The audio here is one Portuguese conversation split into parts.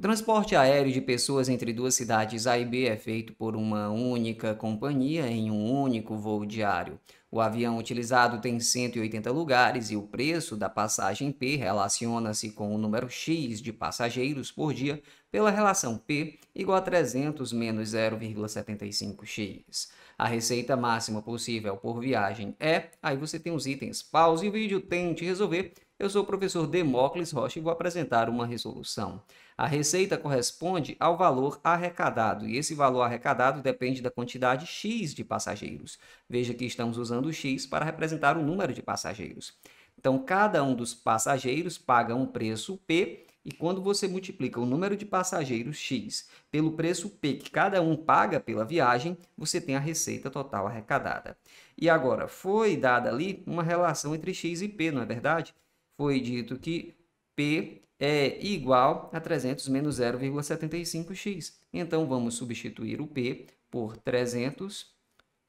O transporte aéreo de pessoas entre duas cidades A e B é feito por uma única companhia em um único voo diário. O avião utilizado tem 180 lugares e o preço da passagem P relaciona-se com o número X de passageiros por dia pela relação P igual a 300 menos 0,75x. A receita máxima possível por viagem é, aí você tem os itens pause o vídeo, tente resolver eu sou o professor Demócles Rocha e vou apresentar uma resolução. A receita corresponde ao valor arrecadado, e esse valor arrecadado depende da quantidade X de passageiros. Veja que estamos usando o X para representar o número de passageiros. Então, cada um dos passageiros paga um preço P, e quando você multiplica o número de passageiros X pelo preço P que cada um paga pela viagem, você tem a receita total arrecadada. E agora, foi dada ali uma relação entre X e P, não é verdade? foi dito que P é igual a 300 menos 0,75x. Então, vamos substituir o P por 300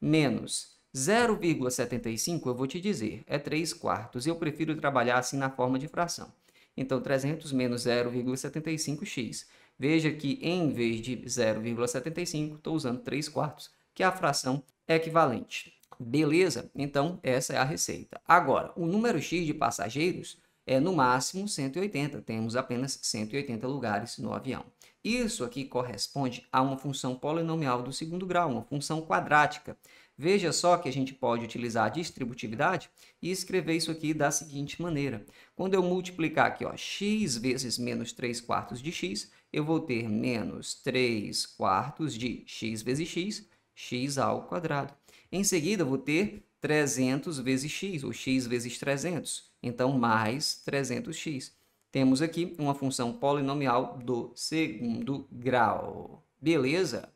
menos 0,75, eu vou te dizer, é 3 quartos. Eu prefiro trabalhar assim na forma de fração. Então, 300 menos 0,75x. Veja que, em vez de 0,75, estou usando 3 quartos, que é a fração equivalente. Beleza? Então, essa é a receita. Agora, o número X de passageiros é no máximo 180, temos apenas 180 lugares no avião. Isso aqui corresponde a uma função polinomial do segundo grau, uma função quadrática. Veja só que a gente pode utilizar a distributividade e escrever isso aqui da seguinte maneira. Quando eu multiplicar aqui, ó, x vezes menos 3 quartos de x, eu vou ter menos 3 quartos de x vezes x, x ao quadrado. Em seguida, vou ter 300 vezes x, ou x vezes 300. Então, mais 300x. Temos aqui uma função polinomial do segundo grau. Beleza?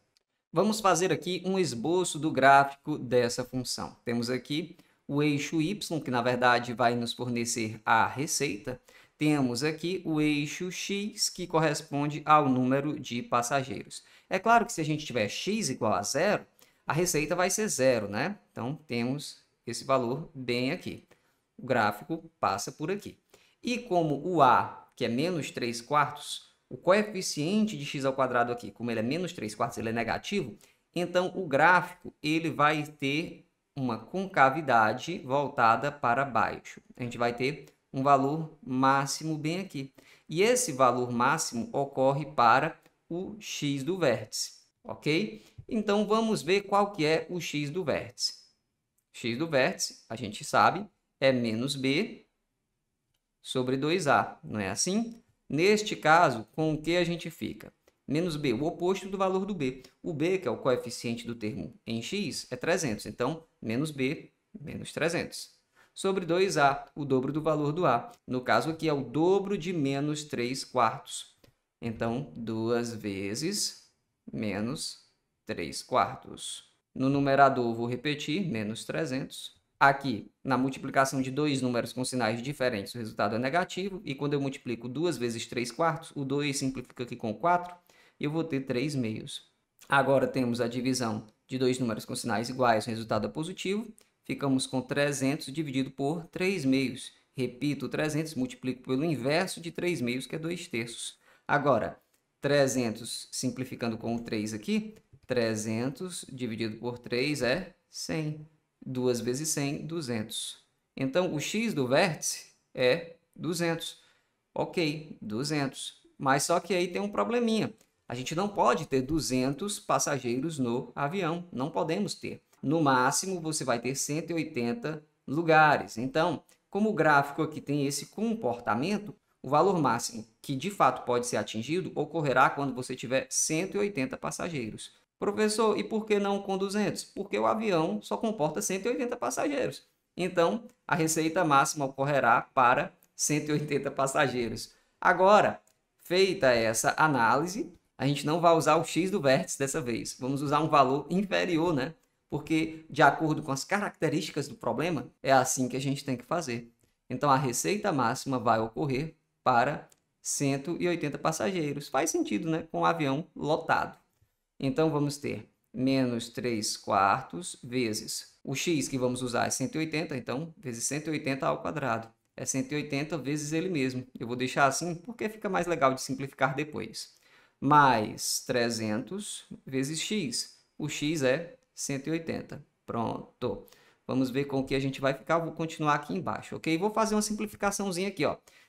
Vamos fazer aqui um esboço do gráfico dessa função. Temos aqui o eixo y, que na verdade vai nos fornecer a receita. Temos aqui o eixo x, que corresponde ao número de passageiros. É claro que se a gente tiver x igual a zero, a receita vai ser zero, né? Então, temos esse valor bem aqui. O gráfico passa por aqui. E como o A, que é menos 3 quartos, o coeficiente de x ao quadrado aqui, como ele é menos 3 quartos, ele é negativo, então o gráfico ele vai ter uma concavidade voltada para baixo. A gente vai ter um valor máximo bem aqui. E esse valor máximo ocorre para o x do vértice ok? Então vamos ver qual que é o x do vértice. x do vértice, a gente sabe, é menos b sobre 2a, não é assim? Neste caso, com o que a gente fica? Menos b, o oposto do valor do b. O b, que é o coeficiente do termo em x, é 300. Então, menos b, menos 300. Sobre 2a, o dobro do valor do a. No caso aqui, é o dobro de menos 3 quartos. Então, duas vezes menos 3 quartos. No numerador, vou repetir, menos 300. Aqui, na multiplicação de dois números com sinais diferentes, o resultado é negativo. E quando eu multiplico 2 vezes 3 quartos, o 2 simplifica aqui com 4, eu vou ter 3 meios. Agora temos a divisão de dois números com sinais iguais, o resultado é positivo. Ficamos com 300 dividido por 3 meios. Repito, 300 multiplico pelo inverso de 3 meios, que é 2 terços. Agora, 300, simplificando com o 3 aqui, 300 dividido por 3 é 100. 2 vezes 100, 200. Então, o x do vértice é 200. Ok, 200. Mas só que aí tem um probleminha. A gente não pode ter 200 passageiros no avião. Não podemos ter. No máximo, você vai ter 180 lugares. Então, como o gráfico aqui tem esse comportamento, o valor máximo que de fato pode ser atingido ocorrerá quando você tiver 180 passageiros. Professor, e por que não com 200? Porque o avião só comporta 180 passageiros. Então, a receita máxima ocorrerá para 180 passageiros. Agora, feita essa análise, a gente não vai usar o x do vértice dessa vez. Vamos usar um valor inferior, né? Porque, de acordo com as características do problema, é assim que a gente tem que fazer. Então, a receita máxima vai ocorrer para 180 passageiros. Faz sentido, né? Com o avião lotado. Então vamos ter menos 3 quartos vezes o x que vamos usar é 180, então vezes 180 ao quadrado. É 180 vezes ele mesmo. Eu vou deixar assim porque fica mais legal de simplificar depois. Mais 300 vezes x. O x é 180. Pronto. Vamos ver com o que a gente vai ficar. vou continuar aqui embaixo, ok? Vou fazer uma simplificaçãozinha aqui, ó.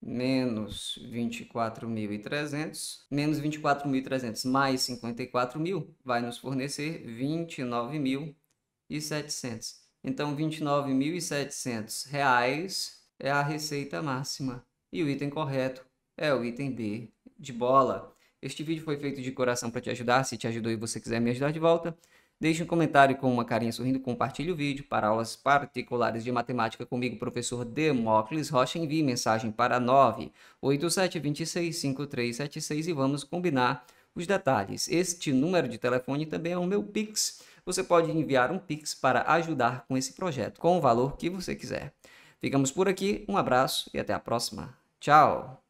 menos 24.300, menos 24.300 mais 54.000 vai nos fornecer 29.700. Então, 29.700 reais é a receita máxima. E o item correto é o item B de bola. Este vídeo foi feito de coração para te ajudar. Se te ajudou e você quiser me ajudar de volta, Deixe um comentário com uma carinha sorrindo, compartilhe o vídeo. Para aulas particulares de matemática comigo, professor Demócles Rocha, envie mensagem para 987265376 e vamos combinar os detalhes. Este número de telefone também é o meu Pix. Você pode enviar um Pix para ajudar com esse projeto, com o valor que você quiser. Ficamos por aqui, um abraço e até a próxima. Tchau!